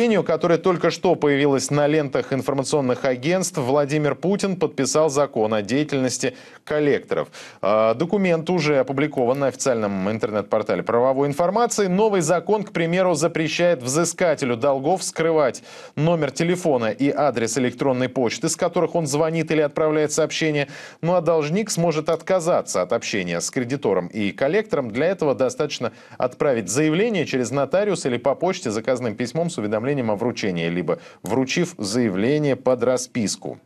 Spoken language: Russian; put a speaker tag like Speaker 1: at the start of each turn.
Speaker 1: сообщению, которое только что появилось на лентах информационных агентств, Владимир Путин подписал закон о деятельности коллекторов. А, документ уже опубликован на официальном интернет-портале правовой информации. Новый закон, к примеру, запрещает взыскателю долгов скрывать номер телефона и адрес электронной почты, с которых он звонит или отправляет сообщение. Ну а должник сможет отказаться от общения с кредитором и коллектором. Для этого достаточно отправить заявление через нотариус или по почте заказным письмом с уведомлением заявлением о вручении, либо вручив заявление под расписку.